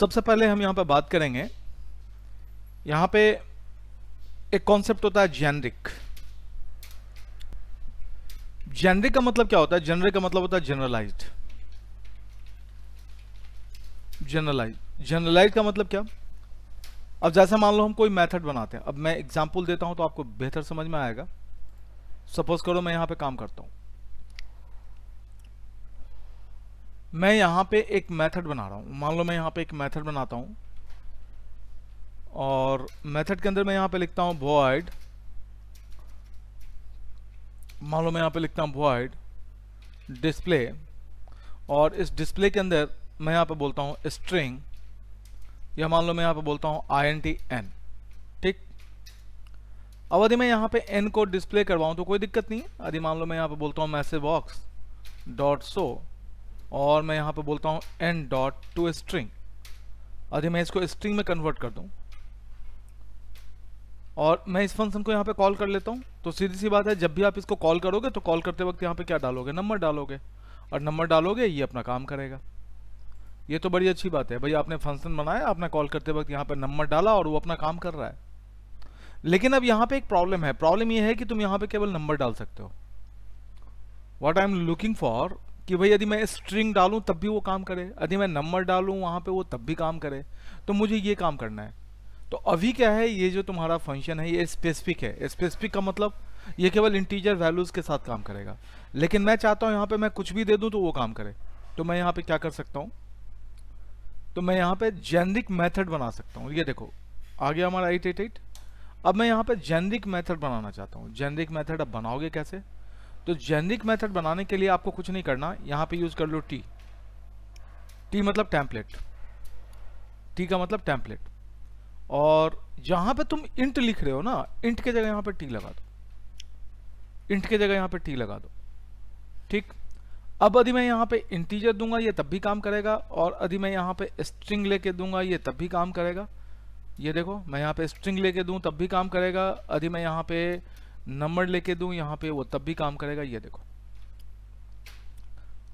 सबसे पहले हम यहाँ पर बात करेंगे यहाँ पे एक कॉन्सेप्ट होता है जेनरिक जेनरिक का मतलब क्या होता है जेनरिक का मतलब होता है जनरलाइज्ड जनरलाइज जनरलाइज का मतलब क्या अब जैसे मान लो हम कोई मेथड बनाते हैं अब मैं एग्जांपल देता हूं तो आपको बेहतर समझ में आएगा सपोज करो मैं यहां पे काम करता हूं मैं यहाँ पे एक मेथड बना रहा हूँ मान लो मैं यहाँ पे एक मेथड बनाता हूँ और मेथड के अंदर मैं यहाँ पे लिखता हूँ void मान लो मैं यहाँ पे लिखता हूँ void डिस्प्ले और इस डिस्प्ले के अंदर मैं यहाँ पे बोलता हूँ स्ट्रिंग या मान लो मैं यहाँ पे बोलता हूँ आई एन टी एन ठीक अब यदि मैं यहाँ पे एन को डिस्प्ले करवाऊँ तो कोई दिक्कत नहीं है यदि मान लो मैं यहाँ पे बोलता हूँ मैसेज बॉक्स डॉट सो और मैं यहाँ पे बोलता हूँ एन डॉट टू स्ट्रिंग अरे मैं इसको स्ट्रिंग में कन्वर्ट कर दूँ और मैं इस फंक्शन को यहाँ पे कॉल कर लेता हूँ तो सीधी सी बात है जब भी आप इसको कॉल करोगे तो कॉल करते वक्त यहाँ पे क्या डालोगे नंबर डालोगे और नंबर डालोगे ये अपना काम करेगा ये तो बड़ी अच्छी बात है भाई आपने फंक्शन बनाया आपने कॉल करते वक्त यहाँ पर नंबर डाला और वो अपना काम कर रहा है लेकिन अब यहाँ पर एक प्रॉब्लम है प्रॉब्लम ये है कि तुम यहाँ पर केवल नंबर डाल सकते हो what I am looking for कि भाई यदि मैं स्ट्रिंग डालूं तब भी वो काम करे यदि मैं नंबर डालूं वहाँ पे वो तब भी काम करे तो मुझे ये काम करना है तो अभी क्या है ये जो तुम्हारा फंक्शन है ये स्पेसिफिक है स्पेसिफिक का मतलब ये केवल इंटीजर वैल्यूज़ के साथ काम करेगा लेकिन मैं चाहता हूँ यहाँ पे मैं कुछ भी दे दूँ तो वो काम करे तो मैं यहाँ पे क्या कर सकता हूँ तो मैं यहाँ पे जेनरिक मैथड बना सकता हूँ ये देखो आ गया हमारा एट अब मैं यहाँ पे जेनरिक मैथड बनाना चाहता हूँ जेनरिक मैथड अब बनाओगे कैसे तो जेनरिक मेथड बनाने के लिए आपको कुछ नहीं करना यहां पे यूज़ कर लो टी टी मतलब टैंपलेट टी का मतलब टैंपलेट और यहां पे तुम इंट लिख रहे हो ना इंट के जगह यहां पे टी लगा दो इंट के जगह यहां पे टी लगा दो ठीक अब यदि मैं यहां पे इंटीजर दूंगा ये तब भी काम करेगा और यदि मैं यहाँ पे स्ट्रिंग लेके दूंगा ये तब भी काम करेगा ये देखो मैं यहाँ पे स्ट्रिंग लेके दू तब भी काम करेगा यदि मैं यहाँ पे नंबर लेके दूं यहां पे वो तब भी काम करेगा ये देखो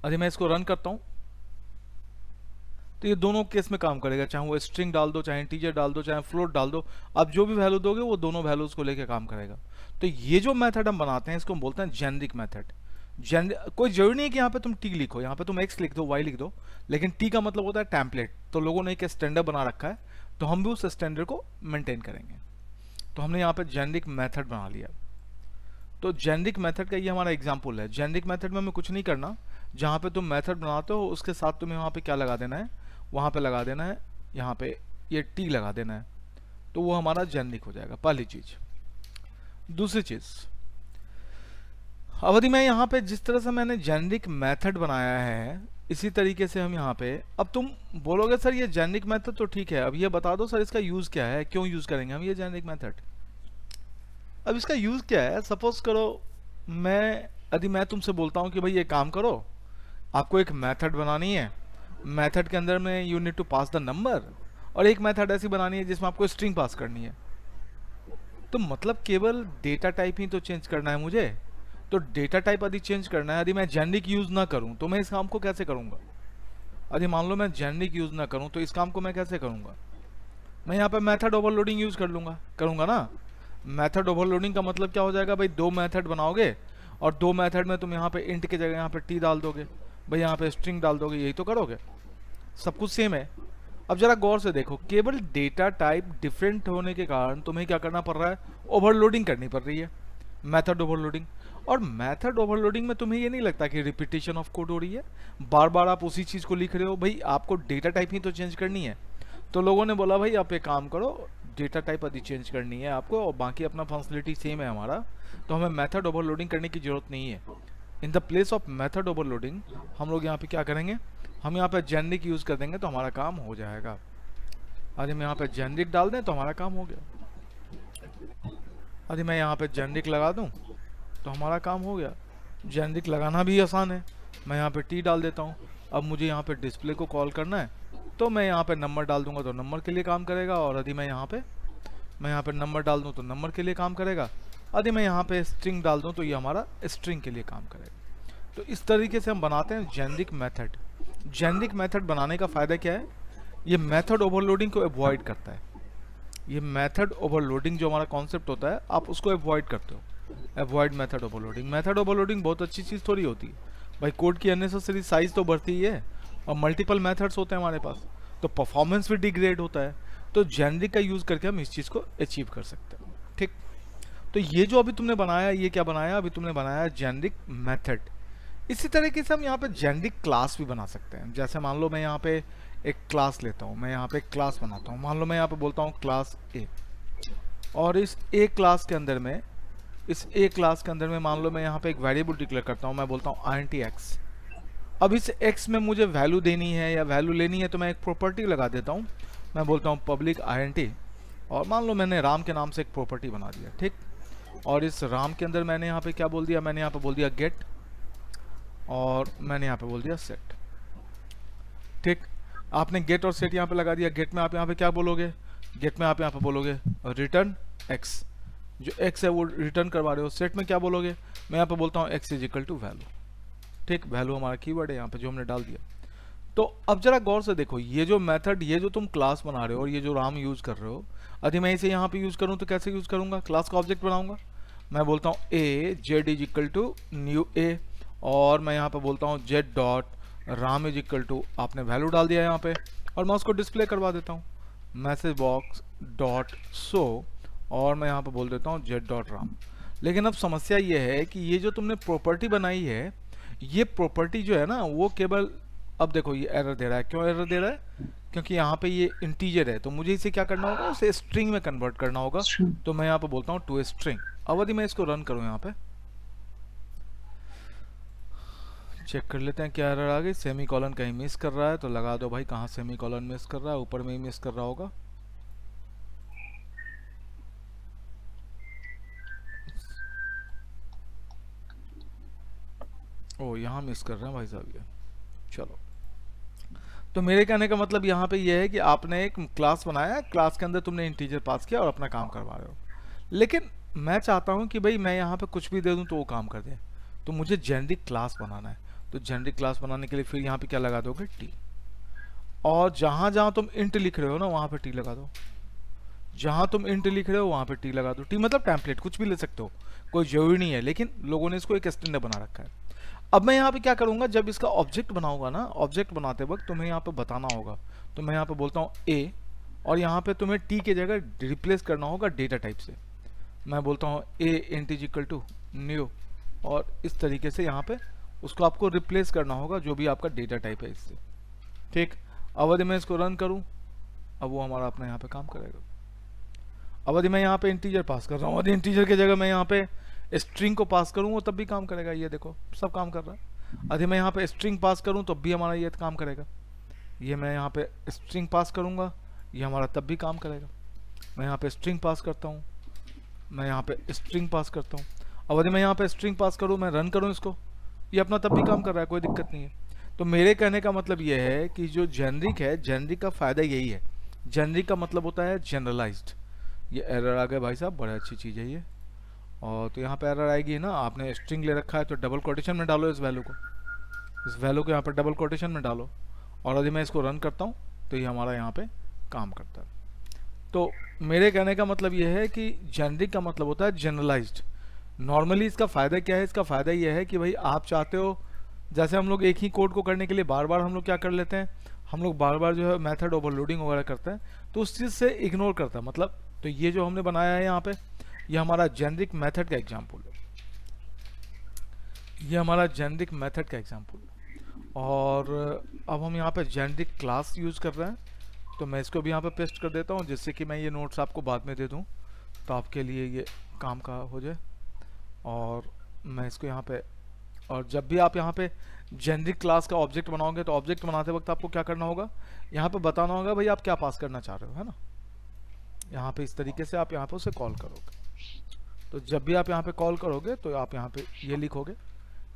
अरे मैं इसको रन करता हूं तो ये दोनों केस में काम करेगा चाहे वो स्ट्रिंग डाल दो चाहे इंटीजर डाल दो चाहे फ्लोट डाल दो आप जो भी वैल्यू दोगे वो दोनों वैल्यूज को लेके काम करेगा तो ये जो मेथड हम बनाते हैं इसको हम बोलते हैं जेनरिक मेथड जेन कोई जरूरी नहीं है कि यहाँ पे तुम टी लिखो यहाँ पे तुम एक्स लिख दो वाई लिख दो लेकिन टी का मतलब होता है टैंपलेट तो लोगों ने एक स्टैंडर्ड बना रखा है तो हम भी उस स्टैंडर्ड को मेंटेन करेंगे तो हमने यहाँ पे जेनरिक मेथड बना लिया तो जेनरिक मेथड का ये हमारा एग्जाम्पल है जेनरिक मेथड में हमें कुछ नहीं करना जहाँ पे तुम मेथड बनाते हो उसके साथ तुम्हें वहाँ पे क्या लगा देना है वहाँ पे लगा देना है यहाँ पे ये टी लगा देना है तो वो हमारा जेनरिक हो जाएगा पहली चीज़ दूसरी चीज़ अवधि में यहाँ पे जिस तरह से मैंने जेनरिक मैथड बनाया है इसी तरीके से हम यहाँ पे अब तुम बोलोगे सर ये जेनरिक मेथड तो ठीक है अब ये बता दो सर इसका यूज़ क्या है क्यों यूज़ करेंगे हम ये जेनरिक मैथड अब इसका यूज़ क्या है सपोज करो मैं यदि मैं तुमसे बोलता हूँ कि भाई ये काम करो आपको एक मेथड बनानी है मेथड के अंदर में you need to pass the number और एक मेथड ऐसी बनानी है जिसमें आपको स्ट्रिंग पास करनी है तो मतलब केवल डेटा टाइप ही तो चेंज करना है मुझे तो डेटा टाइप यदि चेंज करना है यदि मैं जेनरिक यूज़ ना करूँ तो मैं इस काम को कैसे करूँगा यदि मान लो मैं जेनरिक यूज़ ना करूँ तो इस काम को मैं कैसे करूँगा मैं यहाँ पर मैथड ओवरलोडिंग यूज़ कर लूंगा करूँगा ना मेथड ओवरलोडिंग का मतलब क्या हो जाएगा भाई दो मेथड बनाओगे और दो मेथड में तुम यहाँ पे इंट की जगह यहाँ पे टी डाल दोगे भाई यहाँ पे स्ट्रिंग डाल दोगे यही तो करोगे सब कुछ सेम है अब जरा गौर से देखो केवल डेटा टाइप डिफरेंट होने के कारण तुम्हें क्या करना पड़ रहा है ओवरलोडिंग करनी पड़ रही है मैथड ओवरलोडिंग और मैथड ओवरलोडिंग में तुम्हें ये नहीं लगता कि रिपीटेशन ऑफ कोड हो रही है बार बार आप उसी चीज़ को लिख रहे हो भाई आपको डेटा टाइप ही तो चेंज करनी है तो लोगों ने बोला भाई आप एक काम करो डेटा टाइप आदि चेंज करनी है आपको और बाकी अपना फंक्शनलिटी सेम है हमारा तो हमें मेथड ओवरलोडिंग करने की ज़रूरत नहीं है in the place of method overloading हम लोग यहाँ पे क्या करेंगे हम यहाँ पे जेनरिक यूज़ कर देंगे तो हमारा काम हो जाएगा अरे हम यहाँ पे जेनरिक डाल दें तो हमारा काम हो गया अरे मैं यहाँ पे जेनरिक लगा दूँ तो हमारा काम हो गया जेनरिक लगाना भी आसान है मैं यहाँ पे टी डाल देता हूँ अब मुझे यहाँ पे डिस्प्ले को कॉल करना है तो मैं यहाँ पे नंबर डाल दूंगा तो नंबर के लिए काम करेगा और यदि मैं यहाँ पे मैं यहाँ पे नंबर डाल दूँ तो नंबर के लिए काम करेगा यदि मैं यहाँ पे स्ट्रिंग डाल दूँ तो ये हमारा स्ट्रिंग के लिए काम करेगा तो इस तरीके से हम बनाते हैं जेनरिक मेथड जेनरिक मेथड बनाने का फ़ायदा क्या है ये मेथड ओवरलोडिंग को अवॉइड करता है ये मेथड ओवरलोडिंग जो हमारा कॉन्सेप्ट होता है आप उसको अवॉइड करते हो avoid method overloading method overloading बहुत अच्छी चीज़ थोड़ी होती है भाई कोड की अननेसेसरी साइज़ तो बढ़ती ही है और मल्टीपल मेथड्स होते हैं हमारे पास तो परफॉर्मेंस भी डिग्रेड होता है तो जेनरिक का यूज़ करके हम इस चीज़ को अचीव कर सकते हैं ठीक तो ये जो अभी तुमने बनाया ये क्या बनाया अभी तुमने बनाया जेनरिक मेथड इसी तरीके से हम यहाँ पे जेनरिक क्लास भी बना सकते हैं जैसे मान लो मैं यहाँ पे एक क्लास लेता हूँ मैं यहाँ पे क्लास बनाता हूँ मान लो मैं यहाँ पे बोलता हूँ क्लास ए और इस ए क्लास के अंदर में इस ए क्लास के अंदर में मान लो मैं यहाँ पे एक वेरिएबल डिक्लेयर करता हूँ मैं बोलता हूँ आई एन टी एक्स अब इस एक्स में मुझे वैल्यू देनी है या वैल्यू लेनी है तो मैं एक प्रॉपर्टी लगा देता हूँ मैं बोलता हूँ पब्लिक आई और मान लो मैंने राम के नाम से एक प्रॉपर्टी बना दिया ठीक और इस राम के अंदर मैंने यहाँ पे क्या बोल दिया मैंने यहाँ पे बोल दिया गेट और मैंने यहाँ पे बोल दिया सेट ठीक आपने गेट और सेट यहाँ पे लगा दिया गेट में आप यहाँ पे क्या बोलोगे गेट में आप यहाँ पे बोलोगे रिटर्न एक्स जो एक्स है वो रिटर्न करवा रहे हो सेट में क्या बोलोगे मैं यहाँ पे बोलता हूँ एक्स इजिकल टू वैल्यू ठीक वैल्यू हमारा कीवर्ड है यहाँ पे जो हमने डाल दिया तो अब जरा गौर से देखो ये जो मेथड ये जो तुम क्लास बना रहे हो और ये जो राम यूज कर रहे हो अभी मैं इसे यहाँ पे यूज करूँ तो कैसे यूज करूँगा क्लास का ऑब्जेक्ट बनाऊंगा मैं बोलता हूँ a z is equal to new a और मैं यहाँ पे बोलता हूँ z dot Ram is equal to आपने वैल्यू डाल दिया यहाँ पे और मैं उसको डिस्प्ले करवा देता हूँ मैसेज बॉक्स डॉट सो और मैं यहाँ पे बोल देता हूँ जेड डॉट राम लेकिन अब समस्या ये है कि ये जो तुमने प्रॉपर्टी बनाई है ये प्रॉपर्टी जो है ना वो केवल अब देखो ये एरर दे रहा है क्यों एरर दे रहा है क्योंकि यहाँ पे ये इंटीजर है तो मुझे इसे क्या करना होगा उसे स्ट्रिंग में कन्वर्ट करना होगा तो मैं यहाँ पे बोलता हूँ टू स्ट्रिंग अवधि मैं इसको रन करूँ यहाँ पे चेक कर लेते हैं क्या एरर आ गई सेमी कॉलन कहीं मिस कर रहा है तो लगा दो भाई कहाँ सेमी कॉलन मिस कर रहा है ऊपर में ही मिस कर रहा होगा ओ यहाँ मिस कर रहे हैं भाई साहब ये चलो तो मेरे कहने का मतलब यहाँ पे यह है कि आपने एक क्लास बनाया क्लास के अंदर तुमने इंटीजर पास किया और अपना काम करवा रहे हो लेकिन मैं चाहता हूँ कि भाई मैं यहाँ पे कुछ भी दे दूँ तो वो काम कर दे तो मुझे जेनरिक क्लास बनाना है तो जेनरिक क्लास बनाने के लिए फिर यहाँ पे क्या लगा दोगे टी और जहाँ जहाँ तुम इंट लिख रहे हो ना वहाँ पर टी लगा दो जहाँ तुम इंट लिख रहे हो वहाँ पर टी लगा दो टी मतलब टैंपलेट कुछ भी ले सकते हो कोई जरूरी नहीं है लेकिन लोगों ने इसको एक स्टैंडर्ड बना रखा है अब मैं यहाँ पे क्या करूँगा जब इसका ऑब्जेक्ट बनाऊंगा ना ऑब्जेक्ट बनाते वक्त तुम्हें यहाँ पे बताना होगा तो मैं यहाँ पे बोलता हूँ ए और यहाँ पे तुम्हें टी के जगह रिप्लेस करना होगा डेटा टाइप से मैं बोलता हूँ ए एंटीजिकल टू न्यू और इस तरीके से यहाँ पे उसको आपको रिप्लेस करना होगा जो भी आपका डेटा टाइप है इससे ठीक अवधि में इसको रन करूँ अब वो हमारा अपना यहाँ पे काम करेगा अब यदि मैं यहाँ पे इंटीजर पास कर रहा हूँ और इंटीजर की जगह मैं यहाँ पे स्ट्रिंग को पास करूँ वो तब भी काम करेगा ये देखो सब काम कर रहा है अरे मैं यहाँ पे स्ट्रिंग पास करूँ तब भी हमारा ये काम करेगा ये मैं यहाँ पे स्ट्रिंग पास करूँगा ये हमारा तब भी काम करेगा मैं यहाँ पे स्ट्रिंग पास करता हूँ मैं यहाँ पे स्ट्रिंग पास करता हूँ अब अरे मैं यहाँ पे स्ट्रिंग पास करूँ मैं रन करूँ इसको ये अपना तब भी काम कर रहा है कोई दिक्कत नहीं है तो मेरे कहने का मतलब ये है कि जो जेनरिक है जेनरिक का फ़ायदा यही है जेनरिक का मतलब होता है जनरलाइज्ड ये एरर आ गया भाई साहब बड़ी अच्छी चीज़ है ये और तो यहाँ पर एरर आएगी ना आपने स्ट्रिंग ले रखा है तो डबल कोटेशन में डालो इस वैल्यू को इस वैल्यू को यहाँ पर डबल कोटेशन में डालो और यदि मैं इसको रन करता हूँ तो ये हमारा यहाँ पर काम करता है तो मेरे कहने का मतलब ये है कि जेनरिक का मतलब होता है जनरलाइज्ड नॉर्मली इसका फ़ायदा क्या है इसका फ़ायदा यह है कि भाई आप चाहते हो जैसे हम लोग एक ही कोड को करने के लिए बार बार हम लोग क्या कर लेते हैं हम लोग बार बार जो है मेथड ओवरलोडिंग वगैरह करते हैं तो उस चीज़ से इग्नोर करता है मतलब तो ये जो हमने बनाया है यहाँ पे ये हमारा जेनरिक मेथड का एग्जाम्पल है ये हमारा जेनरिक मेथड का एग्जाम्पल और अब हम यहाँ पे जेनरिक क्लास यूज़ कर रहे हैं तो मैं इसको भी यहाँ पे पेस्ट कर देता हूँ जिससे कि मैं ये नोट्स आपको बाद में दे दूँ तो आपके लिए ये काम का हो जाए और मैं इसको यहाँ पे और जब भी आप यहाँ पे जेनरिक क्लास का ऑब्जेक्ट बनाओगे तो ऑब्जेक्ट बनाते वक्त आपको क्या करना होगा यहाँ पे बताना होगा भाई आप क्या पास करना चाह रहे हो है ना यहाँ पे इस तरीके से आप यहाँ पे उसे कॉल करोगे तो जब भी आप यहाँ पे कॉल करोगे तो आप यहाँ पे ये लिखोगे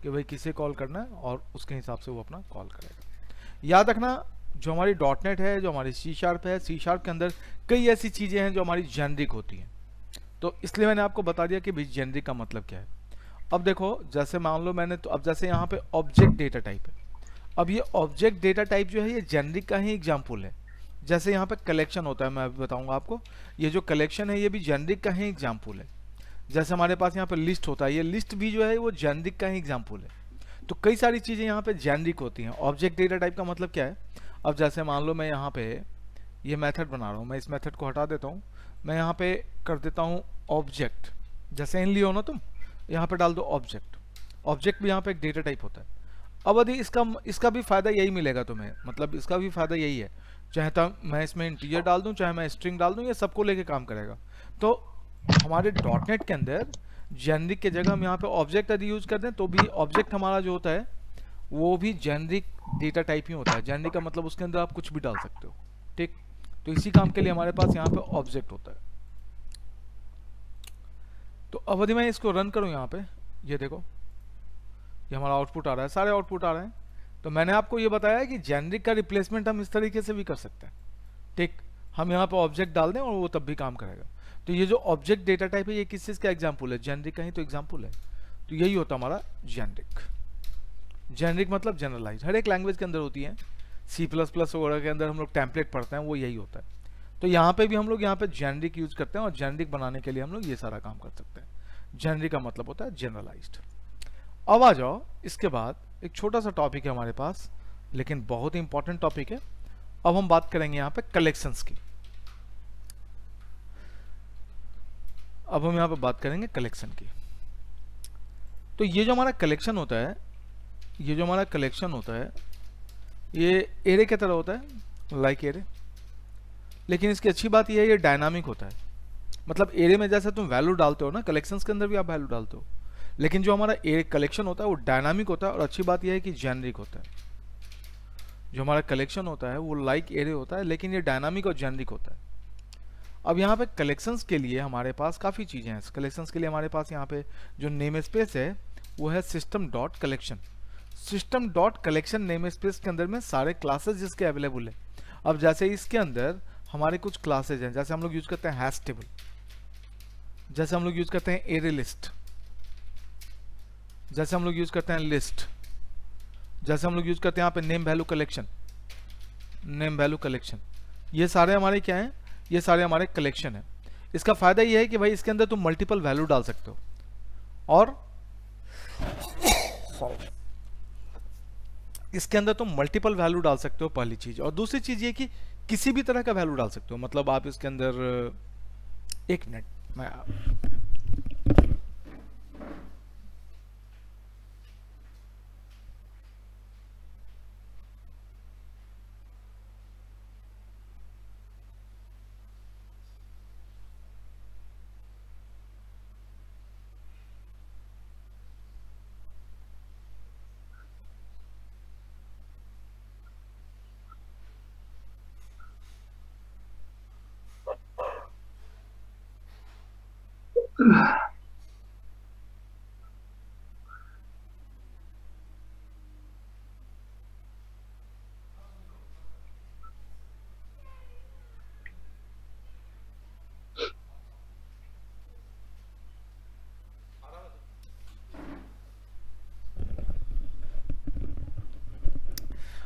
कि भाई किसे कॉल करना है और उसके हिसाब से वो अपना कॉल करेगा याद रखना जो हमारी डॉट नेट है जो हमारी सी शार्प है सी शार्प के अंदर कई ऐसी चीज़ें हैं जो हमारी जेनरिक होती हैं तो इसलिए मैंने आपको बता दिया कि भाई जेनरिक का मतलब क्या है अब देखो जैसे मान लो मैंने तो अब जैसे यहाँ पे ऑब्जेक्ट डेटा टाइप है अब ये ऑब्जेक्ट डेटा टाइप जो है ये जेनरिक का ही एग्जाम्पल है जैसे यहाँ पे कलेक्शन होता है मैं अभी बताऊँगा आपको ये जो कलेक्शन है ये भी जेनरिक का ही एग्जाम्पल है जैसे हमारे पास यहाँ पे लिस्ट होता है ये लिस्ट भी जो है वो जेनरिक का ही एग्जाम्पल है तो कई सारी चीज़ें यहाँ पे जेनरिक होती हैं ऑब्जेक्ट डेटा टाइप का मतलब क्या है अब जैसे मान लो मैं यहाँ पे ये मेथड बना रहा हूँ मैं इस मेथड को हटा देता हूँ मैं यहाँ पे कर देता हूँ ऑब्जेक्ट जैसे इन लियो ना तुम यहाँ पे डाल दो ऑब्जेक्ट ऑब्जेक्ट भी यहाँ पे एक डेटा टाइप होता है अब यदि इसका इसका भी फ़ायदा यही मिलेगा तुम्हें मतलब इसका भी फ़ायदा यही है चाहे तो मैं इसमें इंटीरियर डाल दूँ चाहे मैं स्ट्रिंग डाल दूँ ये सबको लेके काम करेगा तो हमारे डॉट नेट के अंदर जेनरिक के जगह हम यहाँ पे ऑब्जेक्ट यदि यूज़ करते हैं तो भी ऑब्जेक्ट हमारा जो होता है वो भी जेनरिक डेटा टाइप ही होता है जेनरिक का मतलब उसके अंदर आप कुछ भी डाल सकते हो ठीक तो इसी काम के लिए हमारे पास यहाँ पे ऑब्जेक्ट होता है तो यदि मैं इसको रन करूँ यहाँ पे ये यह देखो ये हमारा आउटपुट आ रहा है सारे आउटपुट आ रहे हैं तो मैंने आपको ये बताया कि जेनरिक का रिप्लेसमेंट हम इस तरीके से भी कर सकते हैं ठीक हम यहाँ पर ऑब्जेक्ट डाल दें और वो तब भी काम करेगा तो ये जो ऑब्जेक्ट डेटा टाइप है ये किस चीज़ का एग्जाम्पल है जेनरिक का ही तो एग्जाम्पल है तो यही होता हमारा जेनरिक जेनरिक मतलब जनरलाइज हर एक लैंग्वेज के अंदर होती है सी प्लस प्लस वगैरह के अंदर हम लोग टैंपलेट पढ़ते हैं वो यही होता है तो यहाँ पे भी हम लोग यहाँ पे जेनरिक यूज करते हैं और जेनरिक बनाने के लिए हम लोग ये सारा काम कर सकते हैं जेनरिक का मतलब होता है जनरलाइज्ड अब आ जाओ इसके बाद एक छोटा सा टॉपिक है हमारे पास लेकिन बहुत ही इंपॉर्टेंट टॉपिक है अब हम बात करेंगे यहाँ पे कलेक्शंस की अब हम यहाँ पर बात करेंगे कलेक्शन की तो ये जो हमारा कलेक्शन होता है ये जो हमारा कलेक्शन होता है ये एरे की तरह होता है लाइक एरे लेकिन इसकी अच्छी बात यह है ये डायनामिक होता है मतलब एरे में जैसे तुम वैल्यू डालते हो ना कलेक्शंस के अंदर भी आप वैल्यू डालते हो लेकिन जो हमारा एरे कलेक्शन होता है वो डायनामिक होता है और अच्छी बात यह है कि जेनरिक होता है जो हमारा कलेक्शन होता है वो लाइक like एरे होता है लेकिन ये डायनामिक और जेनरिक होता है अब यहाँ पे कलेक्शंस के लिए हमारे पास काफ़ी चीज़ें हैं कलेक्शंस के लिए हमारे पास यहाँ पे जो नेम स्पेस है वो है system dot collection system dot collection name space के अंदर में सारे क्लासेस जिसके अवेलेबल है अब जैसे इसके अंदर हमारे कुछ क्लासेज हैं जैसे हम लोग यूज़ करते हैं हैश टेबल जैसे हम लोग यूज़ करते हैं एरे लिस्ट जैसे हम लोग यूज़ करते हैं लिस्ट जैसे हम लोग यूज़ करते हैं यहाँ पे name value collection name value collection ये सारे हमारे क्या हैं ये सारे हमारे कलेक्शन है इसका फ़ायदा ये है कि भाई इसके अंदर तुम मल्टीपल वैल्यू डाल सकते हो और इसके अंदर तुम मल्टीपल वैल्यू डाल सकते हो पहली चीज़ और दूसरी चीज़ ये कि किसी भी तरह का वैल्यू डाल सकते हो मतलब आप इसके अंदर एक मिनट मैं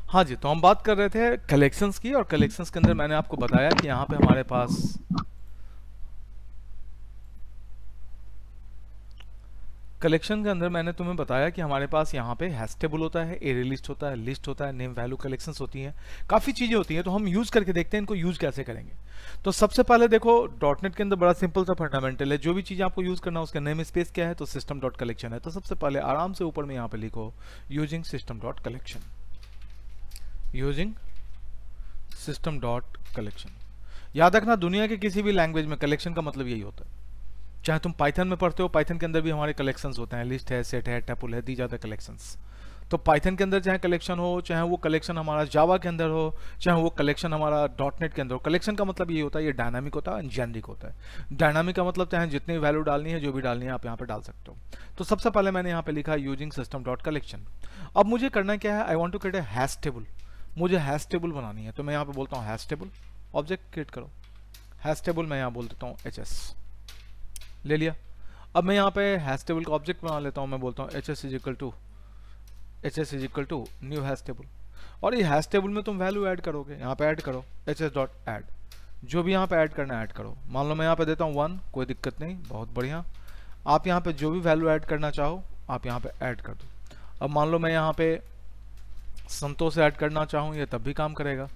हाँ जी तो हम बात कर रहे थे कलेक्शंस की और कलेक्शंस के अंदर मैंने आपको बताया कि यहाँ पे हमारे पास कलेक्शन के अंदर मैंने तुम्हें बताया कि हमारे पास यहाँ पे हैश टेबल होता है एरे लिस्ट होता है लिस्ट होता है नेम वैल्यू कलेक्शंस होती हैं काफ़ी चीज़ें होती हैं तो हम यूज़ करके देखते हैं इनको यूज़ कैसे करेंगे तो सबसे पहले देखो डॉटनेट के अंदर बड़ा सिंपल सा फंडामेंटल है जो भी चीज़ आपको यूज़ करना है उसका नेम स्पेस क्या है तो सिस्टम डॉट कलेक्शन है तो सबसे पहले आराम से ऊपर में यहाँ पर लिखो using system dot collection using system dot collection याद रखना दुनिया के किसी भी लैंग्वेज में कलेक्शन का मतलब यही होता है चाहे तुम पाइथन में पढ़ते हो पाइथन के अंदर भी हमारे कलेक्शंस होते हैं लिस्ट है सेट है टेपल है दी जाते हैं कलेक्शंस तो पाइथन के अंदर चाहे कलेक्शन हो चाहे वो कलेक्शन हमारा जावा के अंदर हो चाहे वो कलेक्शन हमारा डॉट नेट के अंदर हो कलेक्शन का मतलब ये होता है ये डायनामिक होता है जेनरिक होता है डायनामिक का मतलब चाहे जितनी वैल्यू डालनी है जो भी डालनी है आप यहाँ पर डाल सकते हो तो सबसे पहले मैंने यहाँ पे लिखा यूजिंग सिस्टम डॉट कलेक्शन अब मुझे करना क्या है I want to create us table मुझे हैश टेबल बनानी है तो मैं यहाँ पर बोलता हूँ हैश टेबल ऑब्जेक्ट क्रिएट करो हैश टेबल मैं यहाँ बोल देता हूँ एच एस ले लिया अब मैं यहाँ पे हैश टेबल का ऑब्जेक्ट बना लेता हूँ मैं बोलता हूँ h s is equal to h s is equal to new hash table और ये हैश टेबल में तुम वैल्यू ऐड करोगे यहाँ पे ऐड करो एच एस डॉट ऐड जो भी यहाँ पे ऐड करना ऐड करो मान लो मैं यहाँ पे देता हूँ वन कोई दिक्कत नहीं बहुत बढ़िया आप यहाँ पे जो भी वैल्यू ऐड करना चाहो आप यहाँ पे ऐड कर दो अब मान लो मैं यहाँ पे संतोष ऐड करना चाहूँ ये तब भी काम करेगा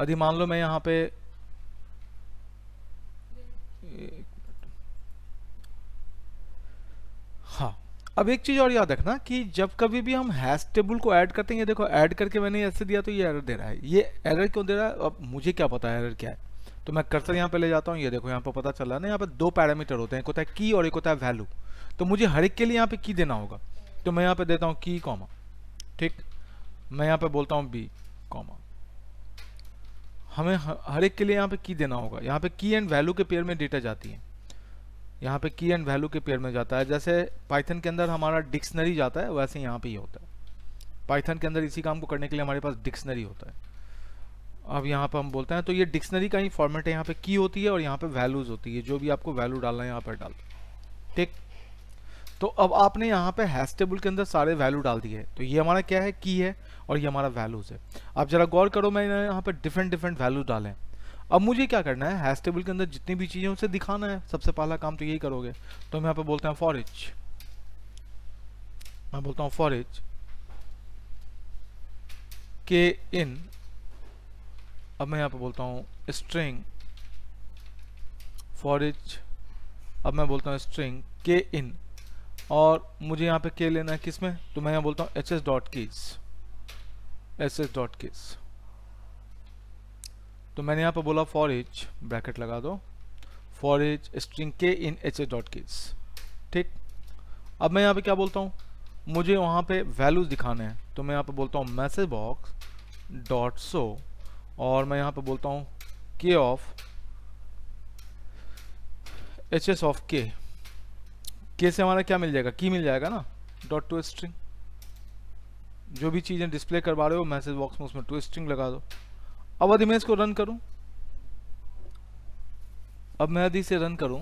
यदि मान लो मैं यहाँ पे अब एक चीज़ और याद रखना कि जब कभी भी हम हैश टेबल को ऐड करते हैं ये देखो ऐड करके मैंने ऐसे दिया तो ये एरर दे रहा है ये एरर क्यों दे रहा है अब मुझे क्या पता है एरर क्या है तो मैं कर्सर यहाँ पे ले जाता हूँ ये देखो यहाँ पर पता चल रहा है ना यहाँ पर दो पैरामीटर होते हैं एक होता है की और एक होता है वैल्यू तो मुझे हर एक के लिए यहाँ पे की देना होगा तो मैं यहाँ पे देता हूँ की कॉमा ठीक मैं यहाँ पे बोलता हूँ बी कॉमा हमें हर एक के लिए यहाँ पे की देना होगा यहाँ पे की एंड वैल्यू के पेयर में डेटा जाती है यहाँ पे की एंड वैल्यू के पेयर में जाता है जैसे पाइथन के अंदर हमारा डिक्शनरी जाता है वैसे यहाँ पे ही होता है पाइथन के अंदर इसी काम को करने के लिए हमारे पास डिक्शनरी होता है अब यहाँ पे हम बोलते हैं तो ये डिक्शनरी का ही फॉर्मेट है यहाँ पे की होती है और यहाँ पे वैल्यूज़ होती है जो भी आपको वैल्यू डालना है यहाँ पर डाल ठीक तो अब आपने यहाँ पे हैश टेबल के अंदर सारे वैल्यू डाल दिए तो ये हमारा क्या है की है और ये हमारा वैल्यूज़ है आप ज़रा गौर करो मैंने यहाँ पर डिफरेंट डिफरेंट वैल्यूज डालें अब मुझे क्या करना है हैश टेबल के अंदर जितनी भी चीज़ें उसे दिखाना है सबसे पहला काम तो यही करोगे तो हम यहाँ पे बोलते हैं फॉरिच मैं बोलता हूँ फॉरिच के इन अब मैं यहाँ पे बोलता हूँ स्ट्रिंग फॉरिच अब मैं बोलता हूँ स्ट्रिंग के इन और मुझे यहाँ पे के लेना है किस में तो मैं यहाँ बोलता हूँ h s dot keys h s dot keys तो मैंने यहाँ पर बोला फॉर एच ब्रैकेट लगा दो for h string k in h h dot keys ठीक अब मैं यहाँ पे क्या बोलता हूँ मुझे वहाँ पे वैल्यूज़ दिखाने हैं तो मैं यहाँ पे बोलता हूँ मैसेज बॉक्स डॉट सो और मैं यहाँ पे बोलता हूँ के ऑफ एच एस ऑफ के के से हमारा क्या मिल जाएगा की मिल जाएगा ना डॉट टू स्ट्रिंग जो भी चीज़ें डिस्प्ले करवा रहे हो मैसेज बॉक्स में उसमें टू स्ट्रिंग लगा दो अब यदि मैं इसको रन करूं अब मैं यदि इसे रन करूं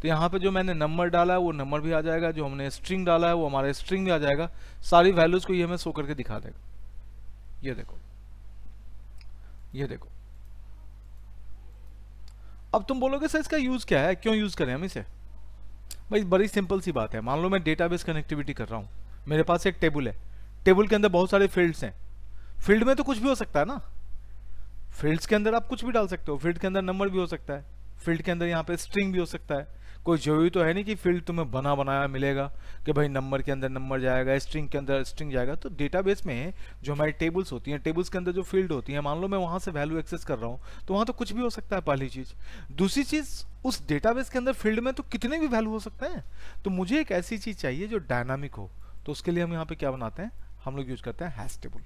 तो यहां पे जो मैंने नंबर डाला है वो नंबर भी आ जाएगा जो हमने स्ट्रिंग डाला है वो हमारे स्ट्रिंग भी आ जाएगा सारी वैल्यूज को ये हमें शो करके दिखा देगा ये देखो ये देखो अब तुम बोलोगे सर इसका यूज़ क्या है क्यों यूज़ करें हम इसे भाई बड़ी सिंपल सी बात है मान लो मैं डेटाबेस कनेक्टिविटी कर रहा हूं मेरे पास एक टेबल है टेबल के अंदर बहुत सारे फील्ड्स हैं फील्ड में तो कुछ भी हो सकता है ना फील्ड्स के अंदर आप कुछ भी डाल सकते हो फील्ड के अंदर नंबर भी हो सकता है फील्ड के अंदर यहाँ पे स्ट्रिंग भी हो सकता है कोई जरूरी तो है नहीं कि फील्ड तुम्हें बना बनाया मिलेगा कि भाई नंबर के अंदर नंबर जाएगा स्ट्रिंग के अंदर स्ट्रिंग जाएगा तो डेटाबेस में जो हमारी टेबल्स होती हैं टेबल्स के अंदर जो फील्ड होती है मान लो मैं वहाँ से वैल्यू एक्सेस कर रहा हूँ तो वहाँ तो कुछ भी हो सकता है पहली चीज़ दूसरी चीज़ उस डेटाबेस के अंदर फील्ड में तो कितने भी वैल्यू हो सकते हैं तो मुझे एक ऐसी चीज़ चाहिए जो डायनामिक हो तो उसके लिए हम यहाँ पे क्या बनाते हैं हम लोग यूज करते हैं हैश टेबल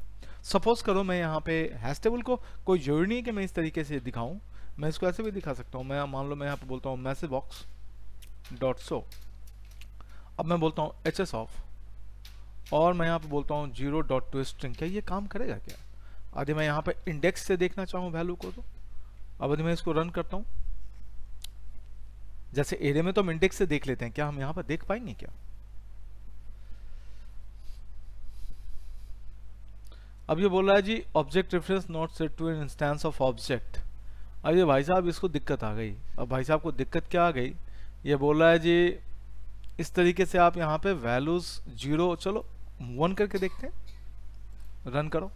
सपोज करो मैं यहाँ पे हैश टेबल को कोई जरूरी नहीं है कि मैं इस तरीके से दिखाऊं मैं इसको ऐसे भी दिखा सकता हूँ मैं मान लो मैं यहाँ पे बोलता हूँ मैसेज बॉक्स डॉट सो अब मैं बोलता हूँ एच एस ऑफ और मैं यहाँ पे बोलता हूँ जीरो डॉट टू स्ट्रिंग क्या ये काम करेगा क्या यदि मैं यहाँ पे इंडेक्स से देखना चाहूँ वैल्यू को तो अब यदि मैं इसको रन करता हूँ जैसे एरे में तो हम इंडेक्स से देख लेते हैं क्या हम यहाँ पर देख पाएंगे क्या अब ये बोल रहा है जी object reference not set to an instance of object अब ये भाई साहब इसको दिक्कत आ गई अब भाई साहब को दिक्कत क्या आ गई ये बोल रहा है जी इस तरीके से आप यहाँ पे वैल्यूज़ जीरो चलो वन करके देखते हैं रन करो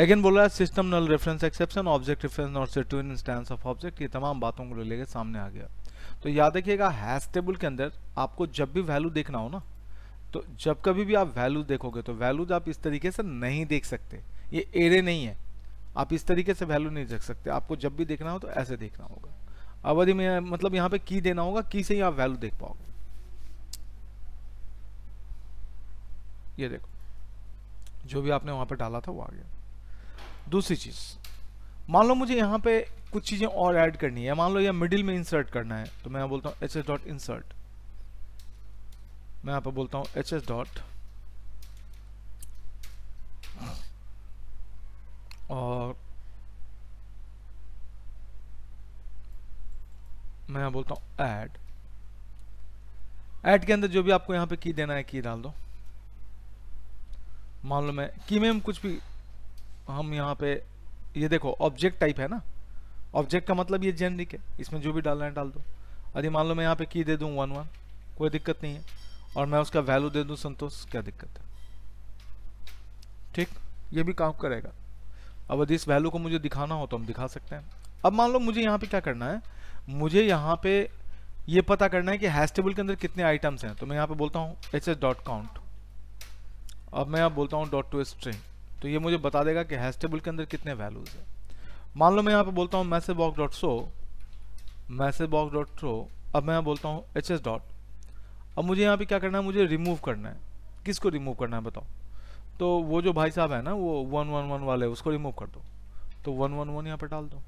अगेन बोल रहा है system null reference exception object reference not set to instance of object ये तमाम बातों को लेकर सामने आ गया तो याद रखिएगा हैश टेबल के अंदर आपको जब भी वैल्यू देखना हो ना तो जब कभी भी आप वैल्यू देखोगे तो वैल्यूज आप इस तरीके से नहीं देख सकते ये एरे नहीं है आप इस तरीके से वैल्यू नहीं देख सकते आपको जब भी देखना हो तो ऐसे देखना होगा अवधि में मतलब यहाँ पे की देना होगा की से ही आप वैल्यू देख पाओगे ये देखो जो भी आपने वहां पर डाला था वो आ गया दूसरी चीज़ मान लो मुझे यहां पे कुछ चीज़ें और ऐड करनी है मान लो यह मिडिल में इंसर्ट करना है तो मैं बोलता हूं एच एस डॉट इंसर्ट मैं यहां पर बोलता हूं एच एस डॉट और मैं यहां बोलता हूं ऐड ऐड के अंदर जो भी आपको यहां पे की देना है की डाल दो मान लो मैं की में हम कुछ भी हम यहाँ पे ये देखो ऑब्जेक्ट टाइप है ना ऑब्जेक्ट का मतलब ये जेनरिक है इसमें जो भी डालना है डाल दो अरे मान लो मैं यहाँ पे की दे दूँ वन वन कोई दिक्कत नहीं है और मैं उसका वैल्यू दे दूँ संतोष क्या दिक्कत है ठीक ये भी काम करेगा अब यदि इस वैल्यू को मुझे दिखाना हो तो हम दिखा सकते हैं अब मान लो मुझे यहाँ पे क्या करना है मुझे यहाँ पे ये पता करना है कि हैश टेबल के अंदर कितने आइटम्स हैं तो मैं यहाँ पे बोलता हूँ एच एस डॉट काउंट अब मैं यहाँ बोलता हूँ डॉट टू स्ट्रिंग तो ये मुझे बता देगा कि हैश टेबल के अंदर कितने वैल्यूज़ है मान लो मैं यहाँ पे बोलता हूँ message box dot show message box dot throw अब मैं यहाँ बोलता हूँ एच एस डॉट अब मुझे यहाँ पे क्या करना है मुझे रिमूव करना है किसको रिमूव करना है बताओ तो वो जो भाई साहब है ना वो वन वन वन वाले उसको रिमूव कर दो तो वन वन वन यहाँ पर डाल दो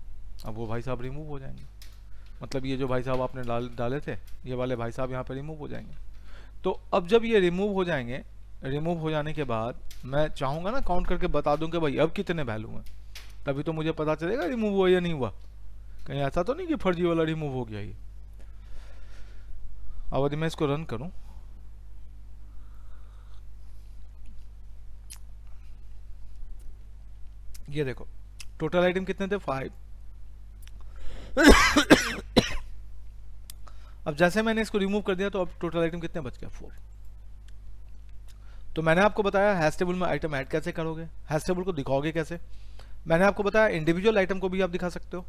अब वो भाई साहब रिमूव हो जाएंगे मतलब ये जो भाई साहब आपने डाल डाले थे ये वाले भाई साहब यहाँ पर रिमूव हो जाएंगे तो अब जब ये रिमूव हो जाएंगे रिमूव हो जाने के बाद मैं चाहूँगा ना काउंट करके बता दूँ कि भाई अब कितने वैल्यू हैं तभी तो मुझे पता चलेगा रिमूव हुआ या नहीं हुआ कहीं ऐसा तो नहीं कि फर्जी वाला रिमूव हो गया ये अब यदि मैं इसको रन करूँ ये देखो टोटल आइटम कितने थे फाइव अब जैसे मैंने इसको रिमूव कर दिया तो अब टोटल आइटम कितने बच गया फोर तो मैंने आपको बताया हैश टेबल में आइटम ऐड कैसे करोगे हैश टेबल को दिखाओगे कैसे मैंने आपको बताया इंडिविजुअल आइटम को भी आप दिखा सकते हो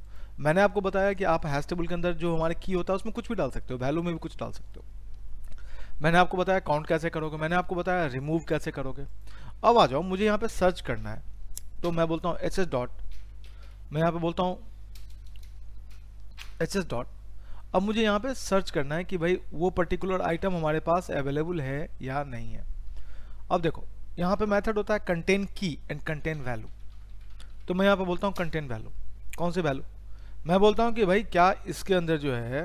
मैंने आपको बताया कि आप हैश टेबल के अंदर जो हमारे की होता है उसमें कुछ भी डाल सकते हो वैल्यू में भी कुछ डाल सकते हो मैंने आपको बताया काउंट कैसे करोगे मैंने आपको बताया रिमूव कैसे करोगे अब आ जाओ मुझे यहाँ पर सर्च करना है तो मैं बोलता हूँ एच एस डॉट मैं यहाँ पे बोलता हूँ एच एस डॉट अब मुझे यहाँ पे सर्च करना है कि भाई वो पर्टिकुलर आइटम हमारे पास अवेलेबल है या नहीं है अब देखो यहाँ पे मेथड होता है कंटेन की एंड कंटेन वैल्यू तो मैं यहाँ पे बोलता हूँ कंटेन वैल्यू कौन सी वैल्यू मैं बोलता हूँ कि भाई क्या इसके अंदर जो है